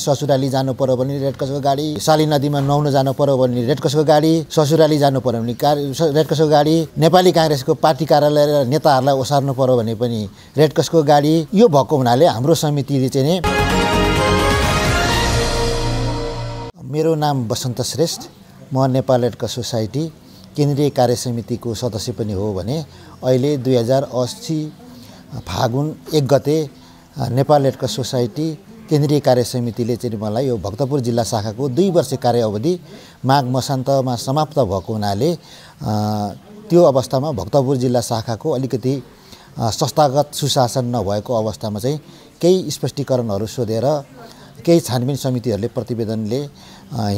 ससुराली जानु पर्यो भने क्रसको गाडी साली नदीमा नुहाउन जानु पर्यो भने क्रसको गाडी ससुराली जानु पर्यो भने कार क्रसको गाडी नेपाली काङ्ग्रेसको पार्टी कार्यालय र नेताहरूलाई ओसार्नु पर्यो भने पनि रेड क्रसको गाडी यो भएको हुनाले हाम्रो समितिले चाहिँ नि मेरो नाम बसन्त श्रेष्ठ म नेपाल क्रस सोसाइटी केन्द्रीय कार्य समितिको सदस्य पनि हो भने अहिले दुई हजार असी फागुन एक गते नेपाल क्रस सोसाइटी केन्द्रीय कार्य समितिले चाहिँ मलाई यो भक्तपुर जिल्ला शाखाको दुई वर्ष कार्य अवधि माघ मसान्तमा समाप्त भएको हुनाले त्यो अवस्थामा भक्तपुर जिल्ला शाखाको अलिकति संस्थागत सुशासन नभएको अवस्थामा चाहिँ केही स्पष्टीकरणहरू सोधेर केही छानबिन समितिहरूले प्रतिवेदनले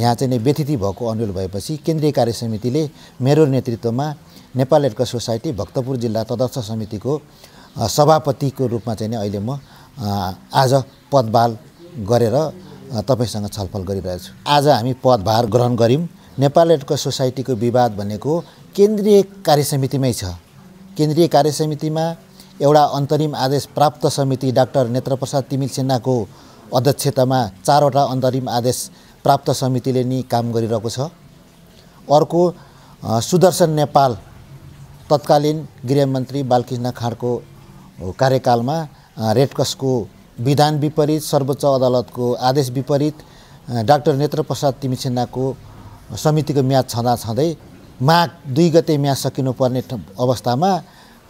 यहाँ चाहिँ नै व्यथित भएको अनुरोध भएपछि केन्द्रीय कार्य समितिले मेरो नेतृत्वमा नेपाल एडका सोसाइटी भक्तपुर जिल्ला तदर्थ समितिको सभापतिको रूपमा चाहिँ नै अहिले म आज पदभार गरेर तपाईँसँग छलफल गरिरहेछु आज हामी पदभार ग्रहण गऱ्यौँ नेपाल एडको सोसाइटीको विवाद भनेको केन्द्रीय कार्य समितिमै छ केन्द्रीय कार्य समितिमा एउटा अन्तरिम आदेश प्राप्त समिति डाक्टर नेत्रप्रसाद तिमिल सिन्हाको अध्यक्षतामा चारवटा अन्तरिम आदेश प्राप्त समितिले नि काम गरिरहेको छ अर्को सुदर्शन नेपाल तत्कालीन गृहमन्त्री बालकृष्ण खाँडको कार्यकालमा रेडक्रसको विधान विपरीत सर्वोच्च अदालतको आदेश विपरीत डाक्टर नेत्रप्रसाद प्रसाद तिमिसेनाको समितिको म्याद छँदा छँदै माघ दुई गते म्याद सकिनुपर्ने अवस्थामा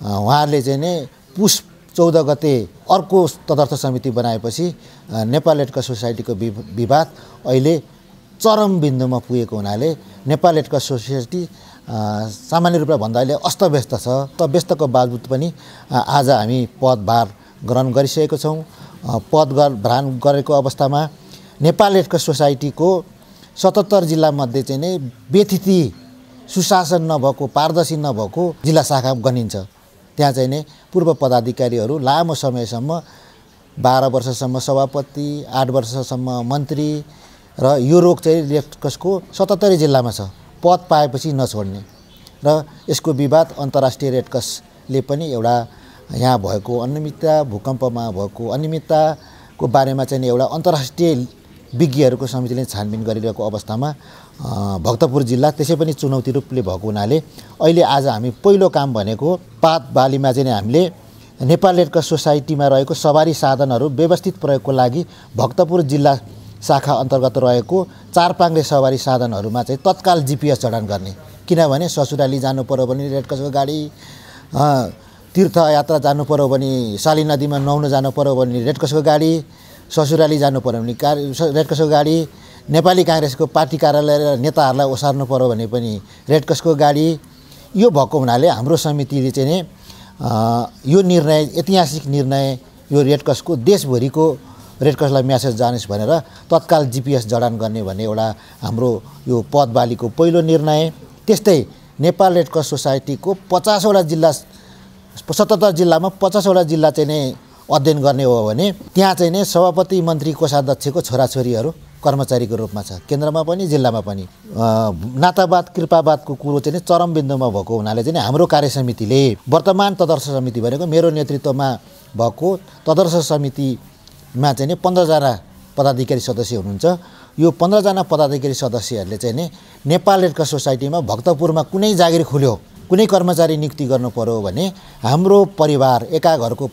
उहाँहरूले चाहिँ नै पुष चौध गते अर्को तदर्थ समिति बनाएपछि नेपाल एडका सोसाइटीको विवाद अहिले चरम बिन्दुमा पुगेको हुनाले नेपाल एडका सोसाइटी सामान्य रूपमा भन्दा अहिले अस्तव्यस्त छ त व्यस्तको बावजुद पनि आज हामी पदभार ग्रहण गरिसकेको छौँ पद गर भ्रान गरेको अवस्थामा नेपाल रेडक्रस सोसाइटीको सतहत्तर जिल्लामध्ये चाहिँ नै व्यथिति सुशासन नभएको पारदर्शी नभएको जिल्ला शाखा गनिन्छ त्यहाँ चाहिँ नै पूर्व पदाधिकारीहरू लामो समयसम्म बाह्र वर्षसम्म सभापति आठ वर्षसम्म मन्त्री र यो रोग चाहिँ रेडक्रसको सतहत्तरी जिल्लामा छ पद पाएपछि नछोड्ने र यसको विवाद अन्तर्राष्ट्रिय रेडक्रसले पनि एउटा यहाँ भएको अनियमितता भूकम्पमा भएको अनियमितताको बारेमा चाहिँ एउटा अन्तर्राष्ट्रिय विज्ञहरूको समितिले छानबिन गरिरहेको अवस्थामा भक्तपुर जिल्ला त्यसै पनि चुनौती रूपले भएको हुनाले अहिले आज हामी पहिलो काम भनेको पात बालीमा चाहिँ हामीले नेपाल रेडक्रस सोसाइटीमा रहेको सवारी साधनहरू व्यवस्थित प्रयोगको लागि भक्तपुर जिल्ला शाखा अन्तर्गत रहेको चारपाङ्ग्रे सवारी साधनहरूमा चाहिँ तत्काल जिपिएस जडान गर्ने किनभने ससुराली जानु पऱ्यो भने रेडक्रसको गाडी तीर्थ यात्रा जानु पऱ्यो भने साली नदीमा नुहाउन जानु पऱ्यो भने रेडक्रसको गाडी ससुराली जानु पऱ्यो भने कार रेडक्रसको गाडी नेपाली काङ्ग्रेसको पार्टी कार्यालय र नेताहरूलाई ओसार्नु पऱ्यो भने पनि रेड रेडक्रसको गाडी यो भएको हुनाले हाम्रो समितिले चाहिँ नै यो निर्णय ऐतिहासिक निर्णय यो रेड रेडक्रसको देशभरिको रेडक्रसलाई म्यासेज जानेस् भनेर तत्काल जिपिएस जडान गर्ने भन्ने एउटा हाम्रो यो पदबालीको पहिलो निर्णय त्यस्तै नेपाल रेडक्रस सोसाइटीको पचासवटा जिल्ला सतहत्तर जिल्लामा पचासवटा जिल्ला चाहिँ नै अध्ययन गर्ने हो भने त्यहाँ चाहिँ नै सभापति मन्त्री कोषाध्यक्षको छोराछोरीहरू कर्मचारीको रूपमा छ केन्द्रमा पनि जिल्लामा पनि नातावाद कृपावादको कुरो चाहिँ चरम बिन्दुमा भएको हुनाले चाहिँ हाम्रो कार्य समितिले वर्तमान तदर्श समिति भनेको मेरो नेतृत्वमा भएको तदर्श समितिमा चाहिँ नि पन्ध्रजना पदाधिकारी सदस्य हुनुहुन्छ यो पन्ध्रजना पदाधिकारी सदस्यहरूले चाहिँ नि नेपाल रेडक्रस सोसाइटीमा भक्तपुरमा कुनै जागिर खुल्यो कुनै कर्मचारी नियुक्ति गर्नु पऱ्यो भने हाम्रो परिवार एका घरको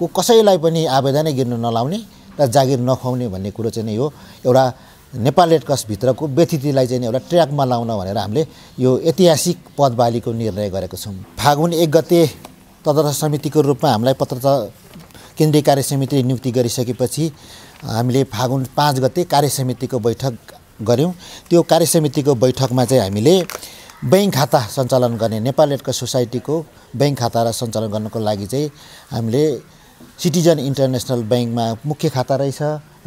को कसैलाई पनि आवेदनै गिर्नु नलाउने र जागिर नखुवाउने भन्ने कुरो चाहिँ नै हो एउटा नेपाल रेडक्रस भित्रको व्यतिथिलाई चाहिँ एउटा ट्र्याकमा लाउन भनेर हामीले यो ऐतिहासिक पदबालीको निर्णय गरेको छौँ फागुन एक गते तदर्थ समितिको रूपमा हामीलाई पत्रता केन्द्रीय कार्य समितिले नियुक्ति गरिसकेपछि हामीले फागुन पाँच गते कार्य समितिको बैठक गऱ्यौँ त्यो कार्य समितिको बैठकमा चाहिँ हामीले ब्याङ्क खाता सञ्चालन गर्ने नेपाल एडको सोसाइटीको ब्याङ्क खाता र सञ्चालन गर्नको लागि चाहिँ हामीले सिटिजन इन्टरनेसनल ब्याङ्कमा मुख्य खाता रहेछ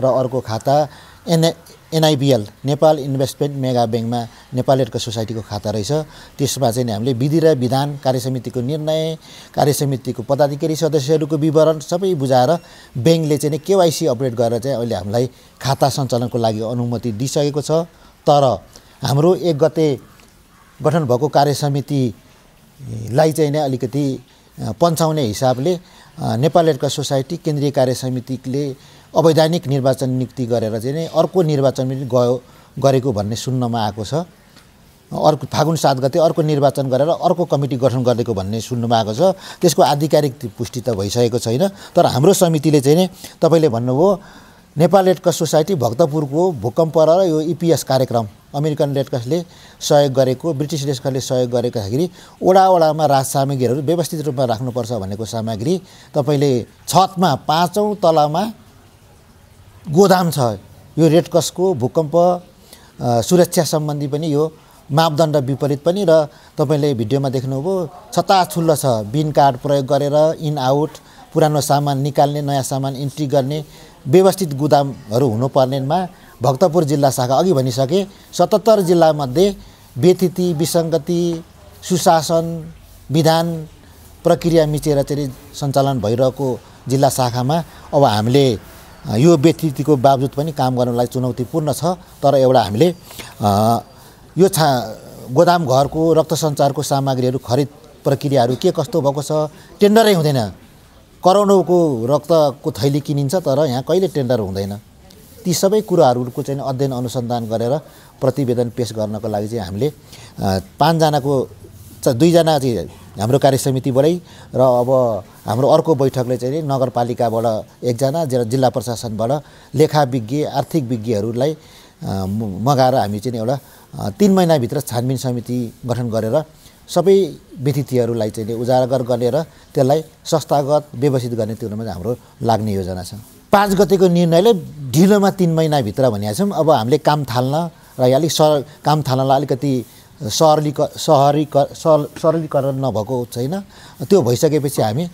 र अर्को खाता एनए एनआइबिएल नेपाल इन्भेस्टमेन्ट मेगा ब्याङ्कमा नेपाल एडको सोसाइटीको खाता रहेछ त्यसमा चाहिँ हामीले विधि र विधान कार्यसमितिको निर्णय कार्यसमितिको पदाधिकारी सदस्यहरूको विवरण सबै बुझाएर ब्याङ्कले चाहिँ नि केवाइसी अपडेट गरेर चाहिँ अहिले हामीलाई खाता सञ्चालनको लागि अनुमति दिइसकेको छ तर हाम्रो एक गते गठन भएको कार्य समितिलाई चाहिँ नै अलिकति पन्चाउने हिसाबले नेपाल एडका सोसाइटी केन्द्रीय कार्य समितिले अवैधानिक निर्वाचन नियुक्ति गरेर चाहिँ नै अर्को निर्वाचन पनि गयो गरेको भन्ने सुन्नमा आएको छ अर्को फागुन सात गते अर्को निर्वाचन गरेर अर्को कमिटी गठन गरिदिएको भन्ने सुन्नुमा आएको छ त्यसको आधिकारिक पुष्टि त भइसकेको छैन तर हाम्रो समितिले चाहिँ नै तपाईँले भन्नुभयो नेपाल रेडक्रस सोसाइटी भक्तपुरको भूकम्प र यो इपिएस e कार्यक्रम अमेरिकन रेडक्रसले सहयोग गरेको ब्रिटिस रेडक्रसले सहयोग गरेको ओडावडामा राज सामग्रीहरू व्यवस्थित रूपमा राख्नुपर्छ भनेको सामग्री तपाईँले छतमा पाँचौँ तलामा गोदाम छ यो रेडक्रसको भूकम्प सुरक्षा सम्बन्धी पनि यो मापदण्ड विपरीत पनि र तपाईँले भिडियोमा देख्नुभयो छताछुल्लो छ बिन कार्ड प्रयोग गरेर इन आउट पुरानो सामान निकाल्ने नयाँ सामान इन्ट्री गर्ने व्यवस्थित गोदामहरू हुनुपर्नेमा भक्तपुर जिल्ला शाखा अघि भनिसके सतहत्तर जिल्लामध्ये व्यतिथि विसङ्गति सुशासन विधान प्रक्रिया मिचेर चाहिँ सञ्चालन भइरहेको जिल्ला शाखामा अब हामीले यो व्यतिथिको बावजुद पनि काम गर्नलाई चुनौतीपूर्ण छ तर एउटा हामीले यो छा गोदाम घरको रक्त सञ्चारको सामग्रीहरू खरिद प्रक्रियाहरू के कस्तो भएको छ टेन्डरै हुँदैन करोडौँको रक्तको थैली किनिन्छ तर यहाँ कहिले टेन्डर हुँदैन ती सबै कुराहरूको चाहिँ अध्ययन अनुसन्धान गरेर प्रतिवेदन पेस गर्नको लागि चाहिँ हामीले पाँचजनाको दुईजना चाहिँ हाम्रो कार्य समितिबाटै र अब हाम्रो अर्को बैठकले चाहिँ नगरपालिकाबाट एकजना जिल्ला प्रशासनबाट लेखा विज्ञ आर्थिक विज्ञहरूलाई मगाएर हामी चाहिँ एउटा तिन महिनाभित्र छानबिन समिति गठन गरेर सबै व्यतिथिहरूलाई चाहिँ उजागर गरेर त्यसलाई संस्थागत व्यवस्थित गर्ने त्यो हाम्रो लाग्ने योजना छ पाँच गतिको निर्णयले ढिलोमा तिन महिनाभित्र भनेका छौँ अब हामीले काम थाल्न र अलिक सर काम थाल्नलाई अलिकति सहरीक सहरीक सर सरलीकरण नभएको छैन त्यो भइसकेपछि हामी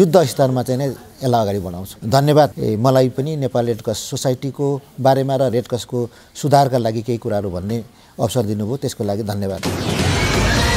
युद्ध स्तरमा चाहिँ नै यसलाई अगाडि बढाउँछौँ धन्यवाद मलाई पनि नेपाल रेडक्रस सोसाइटीको बारेमा र रेडक्रसको सुधारका लागि केही कुराहरू भन्ने अवसर दिनुभयो त्यसको लागि धन्यवाद